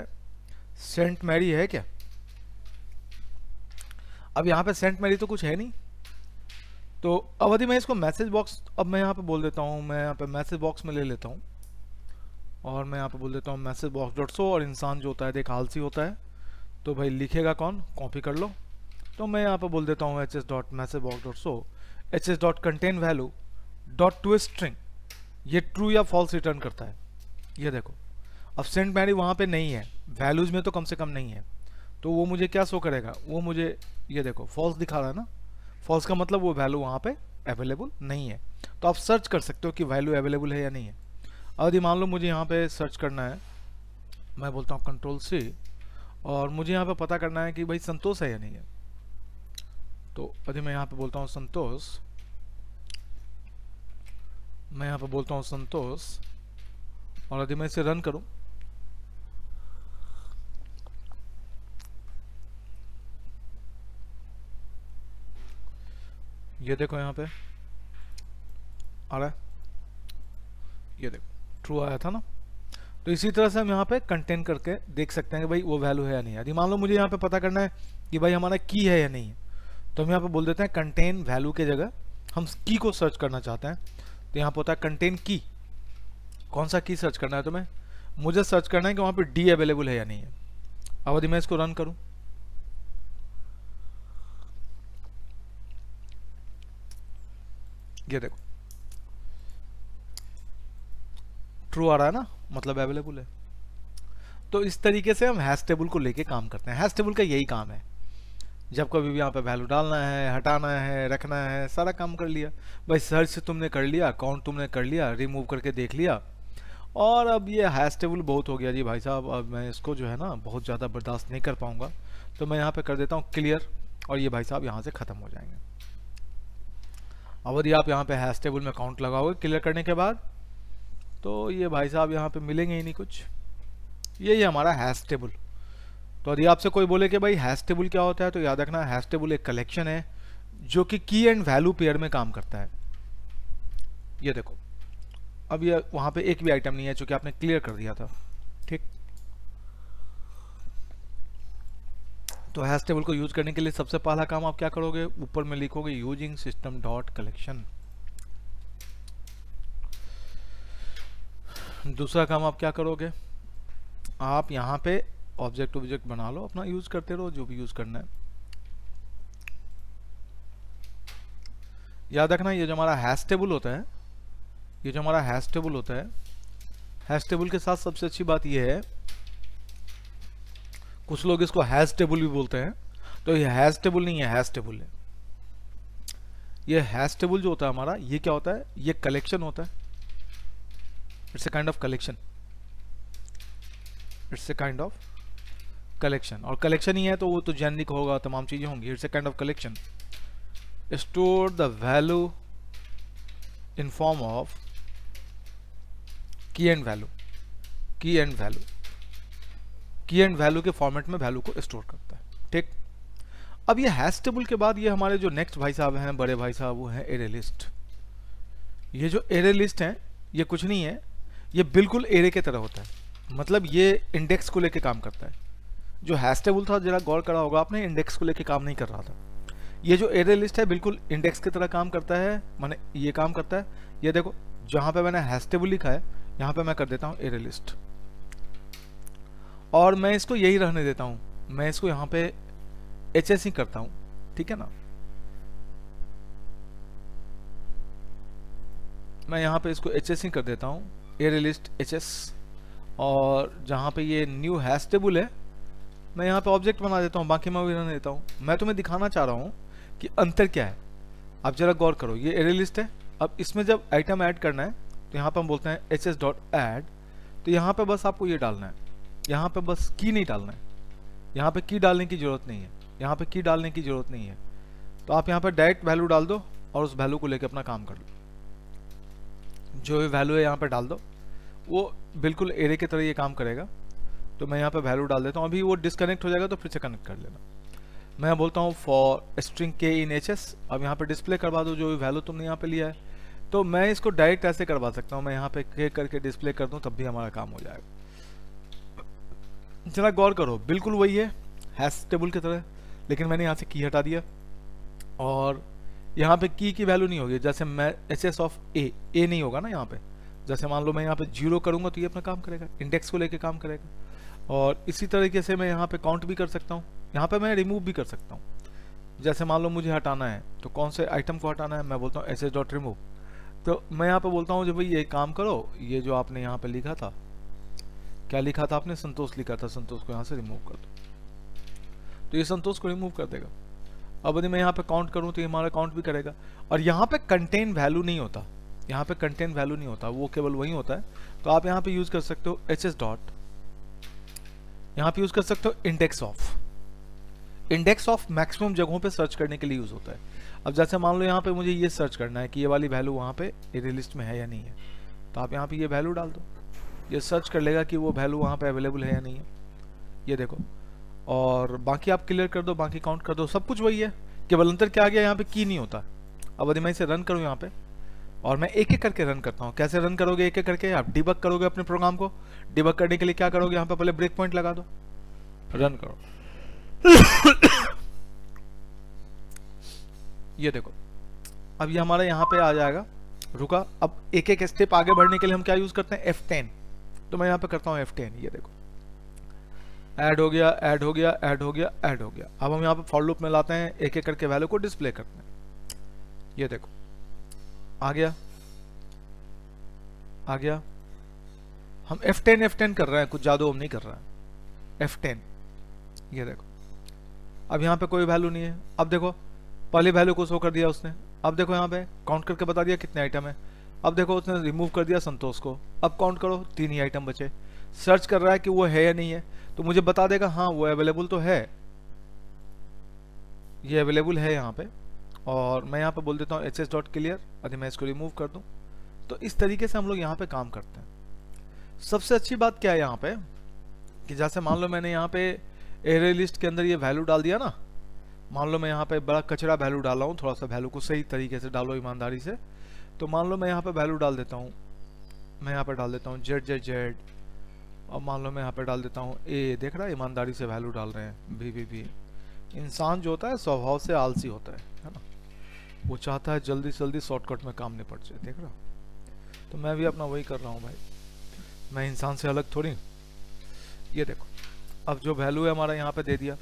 सेंट मैरी है क्या अब यहाँ पे सेंट मैरी तो कुछ है नहीं तो अवधि मैं इसको मैसेज बॉक्स अब मैं यहाँ पे बोल देता हूँ मैं यहाँ पे मैसेज बॉक्स में ले लेता हूँ और मैं यहाँ पे बोल देता हूँ मैसेज बॉक्स डॉट सो और इंसान जो होता है देख आलसी होता है तो भाई लिखेगा कौन कॉपी कर लो तो मैं यहाँ पर बोल देता हूँ h s dot message box dot show h s dot contain value dot to string ये ट्रू या फॉल्स रिटर्न करता है ये देखो अब सेंट मैरी वहाँ पे नहीं है वैल्यूज़ में तो कम से कम नहीं है तो वो मुझे क्या शो करेगा वो मुझे ये देखो फॉल्स दिखा रहा है ना फॉल्स का मतलब वो वैल्यू वहाँ पे अवेलेबल नहीं है तो आप सर्च कर सकते हो कि वैल्यू अवेलेबल है या नहीं है यदि मान लो मुझे यहाँ पे सर्च करना है मैं बोलता हूँ कंट्रोल सी और मुझे यहाँ पे पता करना है कि भाई संतोष है या नहीं है तो अभी मैं यहाँ पे बोलता हूँ संतोष मैं यहाँ पे बोलता हूँ संतोष और यदि मैं इसे रन करूँ ये देखो यहाँ पे आ रहा है ये देखो ट्रू आया था ना तो इसी तरह से हम यहाँ पे कंटेन करके देख सकते हैं कि भाई वो वैल्यू है या नहीं यदि मान लो मुझे यहाँ पे पता करना है कि भाई हमारा की है या नहीं है तो हम यहाँ पर बोल देते हैं कंटेन वैल्यू के जगह हम की को सर्च करना चाहते हैं तो यहाँ पर होता है कंटेन की कौन सा की सर्च करना है तुम्हें मुझे सर्च करना है कि वहाँ पर डी अवेलेबल है या नहीं है अब यदि मैं इसको रन करूँ ये देखो ट्रू आ रहा है ना मतलब अवेलेबल है तो इस तरीके से हम हैश टेबल को लेके काम करते हैं हैश टेबल का यही काम है जब कभी भी यहाँ पे वैल्यू डालना है हटाना है रखना है सारा काम कर लिया भाई सर्च तुमने कर लिया अकाउंट तुमने कर लिया रिमूव करके देख लिया और अब ये हैश टेबल बहुत हो गया जी भाई साहब अब मैं इसको जो है ना बहुत ज़्यादा बर्दाश्त नहीं कर पाऊँगा तो मैं यहाँ पर कर देता हूँ क्लियर और ये भाई साहब यहाँ से ख़त्म हो जाएंगे अब यदि आप यहाँ पे हैश टेबल में अकाउंट लगाओगे क्लियर करने के बाद तो ये भाई साहब यहाँ पे मिलेंगे ही नहीं कुछ यही हमारा हैश टेबल तो यदि आपसे कोई बोले कि भाई हैश टेबल क्या होता है तो याद रखना हैश टेबल एक कलेक्शन है जो कि की एंड वैल्यू पेयर में काम करता है ये देखो अब ये वहां पे एक भी आइटम नहीं है जो कि आपने क्लियर कर दिया था ठीक तो हैश टेबल को यूज करने के लिए सबसे पहला काम आप क्या करोगे ऊपर में लिखोगे यूजिंग सिस्टम डॉट कलेक्शन दूसरा काम आप क्या करोगे आप यहां पे ऑब्जेक्ट ऑब्जेक्ट बना लो अपना यूज़ करते रहो जो भी यूज़ करना है याद रखना ये जो हमारा हैश टेबल होता है ये जो हमारा हैश टेबल होता है हैश टेबल के साथ सबसे अच्छी बात यह है कुछ लोग इसको हैश टेबल भी बोलते हैं तो ये हैश टेबल नहीं है हैश टेबल है ये हैश टेबल जो होता है हमारा ये क्या होता है ये कलेक्शन होता है it's a kind of collection it's a kind of collection और कलेक्शन ही है तो वो तो जेनरिक होगा तमाम चीज़ें होंगी it's a kind of collection store the value in form of key and value key and value key and value के फॉर्मेट में वैल्यू को स्टोर करता है ठीक अब ये हैश टेबल के बाद ये हमारे जो नेक्स्ट भाई साहब हैं बड़े भाई साहब वो हैं एरे लिस्ट ये जो एरे लिस्ट हैं ये कुछ नहीं है ये बिल्कुल एरे के तरह होता है मतलब ये इंडेक्स को लेके काम करता है जो हैश टेबल था जरा गौर करा होगा आपने इंडेक्स को लेके काम नहीं कर रहा था ये जो एरे लिस्ट है बिल्कुल इंडेक्स की तरह काम करता है माने ये काम करता है ये देखो जहां पे मैंने हैश टेबल लिखा है यहां पे मैं कर देता हूं एरे लिस्ट और मैं इसको यही रहने देता हूं मैं इसको यहां पे एच एस ही करता हूं ठीक है ना मैं यहां पे इसको एच एस ही कर देता हूं एरे लिस्ट एच एस और जहां पे ये न्यू हैश टेबल है मैं यहाँ पे ऑब्जेक्ट बना देता हूँ बाकी मैं भी रहने देता हूँ मैं तुम्हें दिखाना चाह रहा हूँ कि अंतर क्या है आप जरा गौर करो ये एरे लिस्ट है अब इसमें जब आइटम ऐड करना है तो यहाँ पर हम बोलते हैं एच एस डॉट ऐड तो यहाँ पर बस आपको ये डालना है यहाँ पर बस की नहीं डालना है यहाँ पर की डालने की ज़रूरत नहीं है यहाँ पर की डालने की ज़रूरत नहीं है तो आप यहाँ पर डायरेक्ट वैल्यू डाल दो और उस वैल्यू को लेकर अपना काम कर लो जो वैल्यू है यहाँ पर डाल दो वो बिल्कुल एरे की तरह ये काम करेगा तो मैं यहाँ पे वैल्यू डाल देता हूँ अभी वो डिसकनेक्ट हो जाएगा तो फिर से कनेक्ट कर लेना मैं बोलता हूँ for string k in H अब यहाँ पे डिस्प्ले करवा दो जो भी वैल्यू तुमने यहाँ पे लिया है तो मैं इसको डायरेक्ट ऐसे करवा सकता हूँ मैं यहाँ पे के करके डिस्प्ले कर दूँ तब भी हमारा काम हो जाएगा जरा गौर करो बिल्कुल वही है हैस टेबल की तरह लेकिन मैंने यहाँ से की हटा दिया और यहाँ पे की की वैल्यू नहीं होगी जैसे मैं h s of a a नहीं होगा ना यहाँ पे जैसे मान लो मैं यहाँ पे जीरो करूँगा तो ये अपना काम करेगा इंडेक्स को लेके काम करेगा और इसी तरीके से मैं यहाँ पे काउंट भी कर सकता हूँ यहाँ पे मैं रिमूव भी कर सकता हूँ जैसे मान लो मुझे हटाना है तो कौन से आइटम को हटाना है मैं बोलता हूँ एस एस डॉट रिमूव तो मैं यहाँ पे बोलता हूँ जो भाई ये काम करो ये जो आपने यहाँ पे लिखा था क्या लिखा था आपने संतोष लिखा था संतोष को यहाँ से रिमूव कर दो तो ये संतोष को रिमूव कर देगा अब यदि मैं यहाँ पे काउंट करूँ तो ये हमारा काउंट भी करेगा और यहाँ पे कंटेन वैल्यू नहीं होता यहाँ पे कंटेन वैल्यू नहीं होता वो केवल वही होता है तो आप यहाँ पे यूज़ कर सकते हो एच एस डॉट यहां पे यूज कर सकते हो index of index of maximum जगहों पे सर्च करने के लिए यूज होता है अब जैसे मान लो यहां पे मुझे ये सर्च करना है कि ये वाली वैल्यू वहां पर लिस्ट में है या नहीं है तो आप यहां पे ये वैल्यू डाल दो ये सर्च कर लेगा कि वो वैल्यू वहां पे अवेलेबल है या नहीं है ये देखो और बाकी आप क्लियर कर दो बाकी काउंट कर दो सब कुछ वही है केवल अंतर क्या आ गया यहाँ पे की नहीं होता अब यदि मैं इसे रन करूँ यहाँ पे और मैं एक एक करके रन करता हूँ कैसे रन करोगे एक एक करके आप डिबक करोगे अपने प्रोग्राम को डिबक करने के लिए क्या करोगे यहाँ पे पहले ब्रेक पॉइंट लगा दो रन करो ये देखो अब ये हमारा यहाँ पे आ जाएगा रुका अब एक एक स्टेप आगे बढ़ने के लिए हम क्या यूज करते हैं F10 तो मैं यहाँ पे करता हूँ F10 ये देखो ऐड हो गया ऐड हो गया ऐड हो गया ऐड हो गया अब हम यहाँ पे फॉर लूप में लाते हैं एक एक करके वैल्यू को डिस्प्ले करते हैं ये देखो आ गया आ गया हम F10 F10 कर रहे हैं कुछ ज़्यादा हम नहीं कर रहा है F10 ये देखो अब यहाँ पे कोई वैल्यू नहीं है अब देखो पहले वैल्यू को शो कर दिया उसने अब देखो यहाँ पे काउंट करके बता दिया कितने आइटम है अब देखो उसने रिमूव कर दिया संतोष को अब काउंट करो तीन ही आइटम बचे सर्च कर रहा है कि वो है या नहीं है तो मुझे बता देगा हाँ वो अवेलेबल तो है ये अवेलेबल है यहाँ पे और मैं यहाँ पर बोल देता हूँ एच एस डॉट क्लियर यदि मैं इसको रिमूव कर दूँ तो इस तरीके से हम लोग यहाँ पे काम करते हैं सबसे अच्छी बात क्या है यहाँ पे कि जैसे मान लो मैंने यहाँ पे एरे लिस्ट के अंदर ये वैल्यू डाल दिया ना मान लो मैं यहाँ पे बड़ा कचरा वैल्यू डाला हूँ थोड़ा सा वैल्यू को सही तरीके से डालो ईमानदारी से तो मान लो मैं यहाँ पे वैल्यू डाल देता हूँ मैं यहाँ पे डाल देता हूँ जेड जेड जेड और मान लो मैं यहाँ पे डाल देता हूँ ए देख रहा है ईमानदारी से वैल्यू डाल रहे हैं बी बी बी इंसान जो होता है स्वभाव से आलसी होता है है ना वो चाहता है जल्दी से जल्दी शॉर्टकट में काम निपट जाए देख रहा तो मैं भी अपना वही कर रहा हूँ भाई मैं इंसान से अलग थोड़ी ये देखो अब जो वैल्यू है हमारा यहाँ पे दे दिया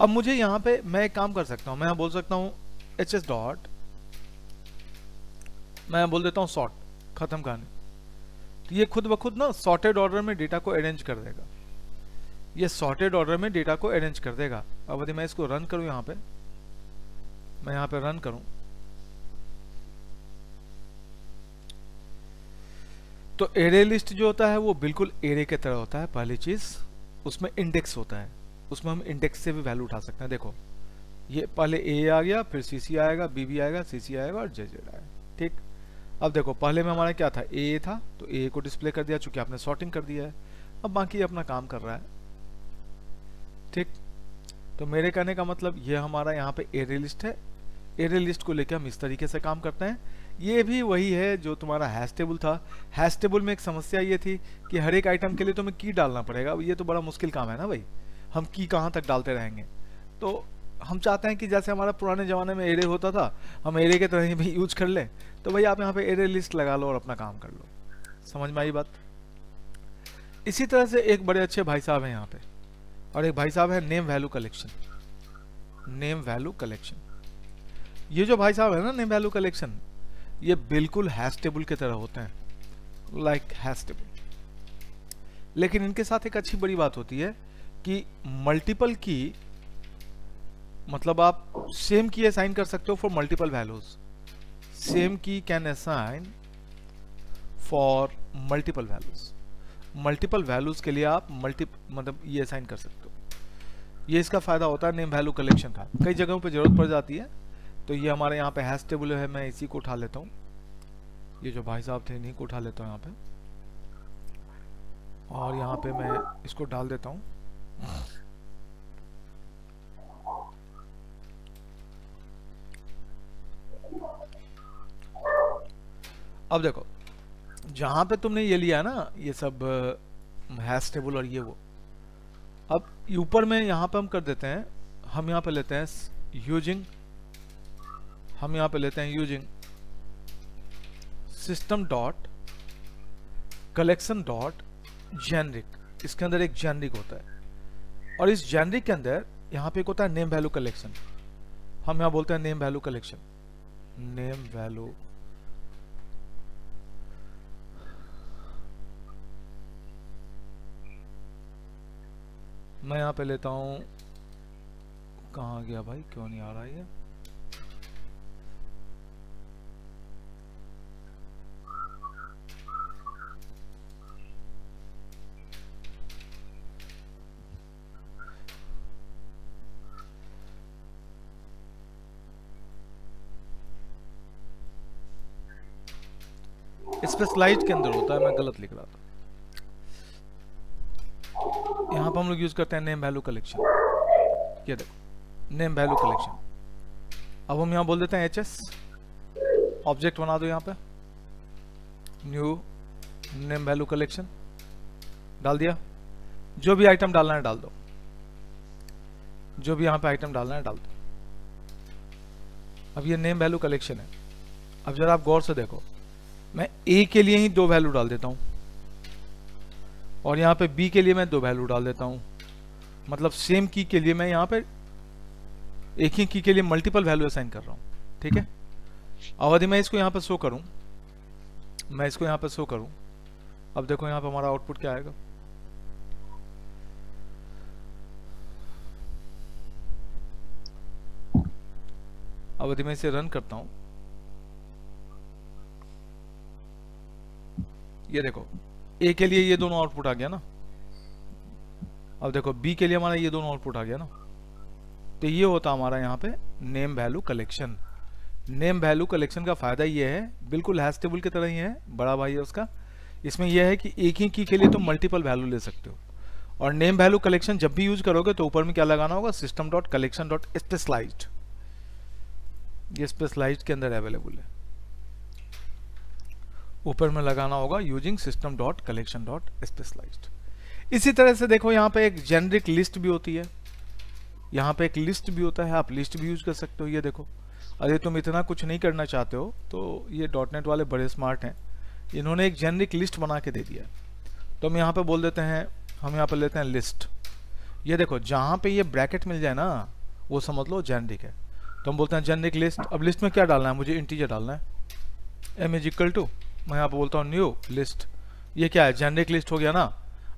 अब मुझे यहाँ पे मैं एक काम कर सकता हूँ मैं बोल सकता हूँ एच एस डॉट मैं बोल देता हूँ शॉर्ट खत्म करने तो ये खुद ब खुद ना सॉर्टेड ऑर्डर में डेटा को अरेंज कर देगा ये सॉर्टेड ऑर्डर में डेटा को अरेंज कर देगा अब यदि मैं इसको रन करूँ यहाँ पे मैं यहाँ पे रन करूँ तो एरे लिस्ट जो होता है वो बिल्कुल एरे के तरह होता है पहली चीज़ उसमें इंडेक्स होता है उसमें हम इंडेक्स से भी वैल्यू उठा सकते हैं देखो ये पहले ए आ गया फिर सी सी आएगा बी बी आएगा सी सी आएगा और जे जेड आएगा ठीक अब देखो पहले में हमारा क्या था ए था तो ए को डिस्प्ले कर दिया चूंकि आपने सॉर्टिंग कर दिया है अब बाकी अपना काम कर रहा है ठीक तो मेरे कहने का मतलब ये हमारा यहाँ पे एरे लिस्ट है एरे लिस्ट को लेकर हम इस तरीके से काम करते हैं ये भी वही है जो तुम्हारा हैश टेबल था हैश टेबल में एक समस्या ये थी कि हर एक आइटम के लिए तुम्हें की डालना पड़ेगा ये तो बड़ा मुश्किल काम है ना भाई हम की कहाँ तक डालते रहेंगे तो हम चाहते हैं कि जैसे हमारा पुराने ज़माने में एरे होता था हम एरे के तरह ही भी यूज कर लें तो भाई आप यहाँ पे एरे लिस्ट लगा लो और अपना काम कर लो समझ में आई बात इसी तरह से एक बड़े अच्छे भाई साहब हैं यहाँ पे और एक भाई साहब है name value collection name value collection ये जो भाई साहब है ना नेम वैल्यू कलेक्शन ये बिल्कुल हैश टेबल की तरह होते हैं लाइक हैश टेबल लेकिन इनके साथ एक अच्छी बड़ी बात होती है कि मल्टीपल की मतलब आप सेम की असाइन कर सकते हो फॉर मल्टीपल वैल्यूज सेम की can assign for multiple values multiple values के लिए आप मल्टी मतलब ये असाइन कर सकते हो ये इसका फायदा होता है नेम वैल्यू कलेक्शन का कई जगहों पे जरूरत पड़ जाती है तो ये हमारे यहाँ पे हैश टेबल है मैं इसी को उठा लेता हूँ ये जो भाई साहब थे इन्हीं को उठा लेता हूँ यहाँ पे और यहाँ पे मैं इसको डाल देता हूँ अब देखो जहाँ पे तुमने ये लिया ना ये सब हैश टेबल और ये वो अब ऊपर में यहाँ पे हम कर देते हैं हम यहाँ पे लेते हैं यूजिंग हम यहां पे लेते हैं using system dot collection dot generic इसके अंदर एक जेनरिक होता है और इस जेनरिक के अंदर यहां पे एक होता है नेम वैल्यू कलेक्शन हम यहां बोलते हैं name value collection name value मैं यहां पे लेता हूं कहा गया भाई क्यों नहीं आ रहा है स्पेशलाइज के अंदर होता है मैं गलत लिख रहा था यहाँ पर हम लोग यूज़ करते हैं नेम वैल्यू कलेक्शन ये देखो नेम वैल्यू कलेक्शन अब हम यहाँ बोल देते हैं एच एस ऑब्जेक्ट बना दो यहाँ पे न्यू नेम वैल्यू कलेक्शन डाल दिया जो भी आइटम डालना है डाल दो जो भी यहाँ पे आइटम डालना है डाल दो अब ये नेम वैल्यू कलेक्शन है अब जरा आप गौर से देखो मैं ए के लिए ही दो वैल्यू डाल देता हूँ और यहाँ पे बी के लिए मैं दो वैल्यू डाल देता हूँ मतलब सेम की के लिए मैं यहाँ पे एक ही की के लिए मल्टीपल वैल्यू असाइन कर रहा हूँ ठीक है अवधि मैं इसको यहाँ पर शो करूँ मैं इसको यहाँ पर शो करूँ अब देखो यहाँ पर हमारा आउटपुट क्या आएगा अवधि मैं इसे रन करता हूँ ये देखो ए के लिए ये दोनों आउटपुट आ गया ना अब देखो बी के लिए हमारा ये दोनों आउटपुट आ गया ना तो ये होता हमारा यहाँ पे name value collection name value collection का फायदा ये है बिल्कुल हैश टेबल की तरह ही है बड़ा भाई है उसका इसमें यह है कि एक ही की के लिए तुम तो मल्टीपल वैल्यू ले सकते हो और नेम वैल्यू कलेक्शन जब भी यूज करोगे तो ऊपर में क्या लगाना होगा system dot collection dot specialized ये स्पेशलाइज्ड के अंदर अवेलेबल है ऊपर में लगाना होगा using system dot collection dot specialize इसी तरह से देखो यहाँ पे एक जेनरिक लिस्ट भी होती है यहाँ पे एक लिस्ट भी होता है आप लिस्ट भी यूज कर सकते हो ये देखो अरे तुम इतना कुछ नहीं करना चाहते हो तो ये डॉट नेट वाले बड़े स्मार्ट हैं इन्होंने एक जेनरिक लिस्ट बना के दे दिया तो हम यहाँ पे बोल देते हैं हम यहाँ पे लेते हैं लिस्ट ये देखो जहाँ पे ये ब्रैकेट मिल जाए ना वो समझ लो जेनरिक है तो हम बोलते हैं जेनरिक लिस्ट अब लिस्ट में क्या डालना है मुझे इंटीजर डालना है एम इज इक्वल टू मैं यहाँ पर बोलता हूँ न्यू लिस्ट ये क्या है जेनरिक लिस्ट हो गया ना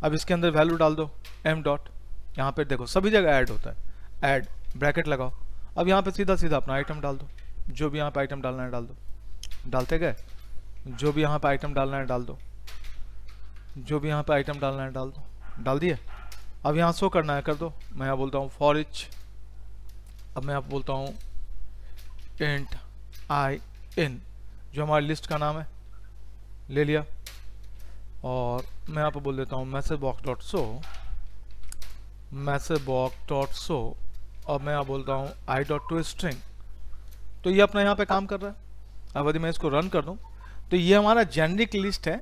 अब इसके अंदर वैल्यू डाल दो एम डॉट यहाँ पर देखो सभी जगह ऐड होता है ऐड ब्रैकेट लगाओ अब यहाँ पे सीधा सीधा अपना आइटम डाल दो जो भी यहाँ पे आइटम डालना है डाल दो डालते गए जो भी यहाँ पे आइटम डालना है डाल दो जो भी यहाँ पे आइटम डालना है डाल दो डाल दिए अब यहाँ शो करना है कर दो मैं यहाँ बोलता हूँ फॉर इच अब मैं यहाँ बोलता हूँ इंट आई इन जो हमारी लिस्ट का नाम है ले लिया और मैं यहाँ पर बोल देता हूँ message box dot show message box dot show और मैं यहाँ बोलता हूँ आई डॉट टू स्ट्रिंग तो ये अपना यहाँ पे काम कर रहा है अब यदि मैं इसको रन कर दूँ तो ये हमारा जेनरिक लिस्ट है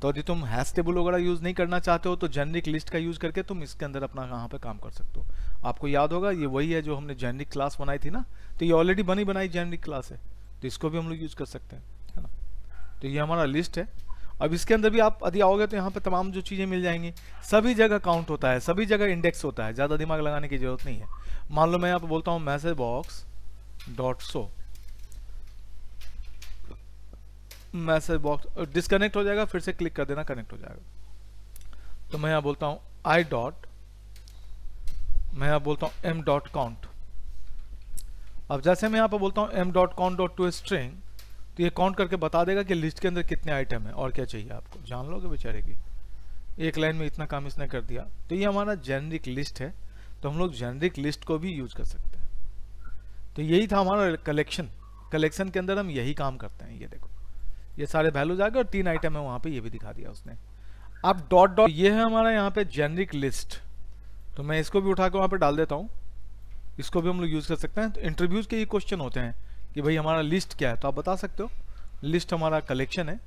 तो यदि तुम हैश टेबल वगैरह यूज़ नहीं करना चाहते हो तो जेनरिक लिस्ट का यूज़ करके तुम इसके अंदर अपना यहाँ पे काम कर सकते हो आपको याद होगा ये वही है जो हमने जेनरिक क्लास बनाई थी ना तो ये ऑलरेडी बनी बनाई जेनरिक क्लास है तो इसको भी हम लोग यूज़ कर सकते हैं तो ये हमारा लिस्ट है अब इसके अंदर भी आप यदि आओगे तो यहाँ पर तमाम जो चीज़ें मिल जाएंगी सभी जगह काउंट होता है सभी जगह इंडेक्स होता है ज़्यादा दिमाग लगाने की जरूरत नहीं है मान लो मैं यहाँ पर बोलता हूँ message box dot show message box disconnect हो जाएगा फिर से क्लिक कर देना कनेक्ट हो जाएगा तो मैं यहाँ बोलता हूँ आई डॉट मैं यहाँ बोलता हूँ एम डॉट काउंट अब जैसे मैं यहाँ पर बोलता हूँ M dot count dot to string तो ये काउंट करके बता देगा कि लिस्ट के अंदर कितने आइटम हैं और क्या चाहिए आपको जान लोगे बेचारे की एक लाइन में इतना काम इसने कर दिया तो ये हमारा जेनरिक लिस्ट है तो हम लोग जेनरिक लिस्ट को भी यूज कर सकते हैं तो यही था हमारा कलेक्शन कलेक्शन के अंदर हम यही काम करते हैं ये देखो ये सारे वैल्यूज आ गए और तीन आइटम है वहाँ पे ये भी दिखा दिया उसने अब डॉट डॉट ये है हमारा यहाँ पे जेनरिक लिस्ट तो मैं इसको भी उठा के वहाँ पर डाल देता हूँ इसको भी हम लोग यूज़ कर सकते हैं तो इंटरव्यूज़ के ये क्वेश्चन होते हैं कि भाई हमारा लिस्ट क्या है तो आप बता सकते हो लिस्ट हमारा कलेक्शन है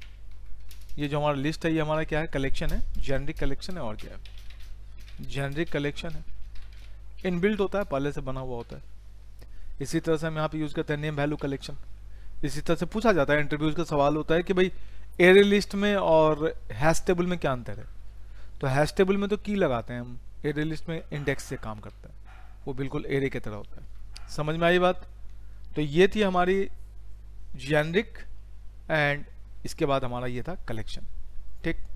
ये जो हमारा लिस्ट है ये हमारा क्या है कलेक्शन है जेनरिक कलेक्शन है और क्या है जेनरिक कलेक्शन है इनबिल्ट होता है पहले से बना हुआ होता है इसी तरह से हम यहाँ पे यूज़ करते हैं नेम वैल्यू कलेक्शन इसी तरह से पूछा जाता है इंटरव्यूज का सवाल होता है कि भाई एरे लिस्ट में और हैश टेबल में क्या अंतर है तो हैश टेबल में तो की लगाते हैं हम एरे लिस्ट में इंडेक्स से काम करते हैं वो बिल्कुल एरे की तरह होता है समझ में आई बात तो ये थी हमारी जेनरिक एंड इसके बाद हमारा ये था कलेक्शन ठीक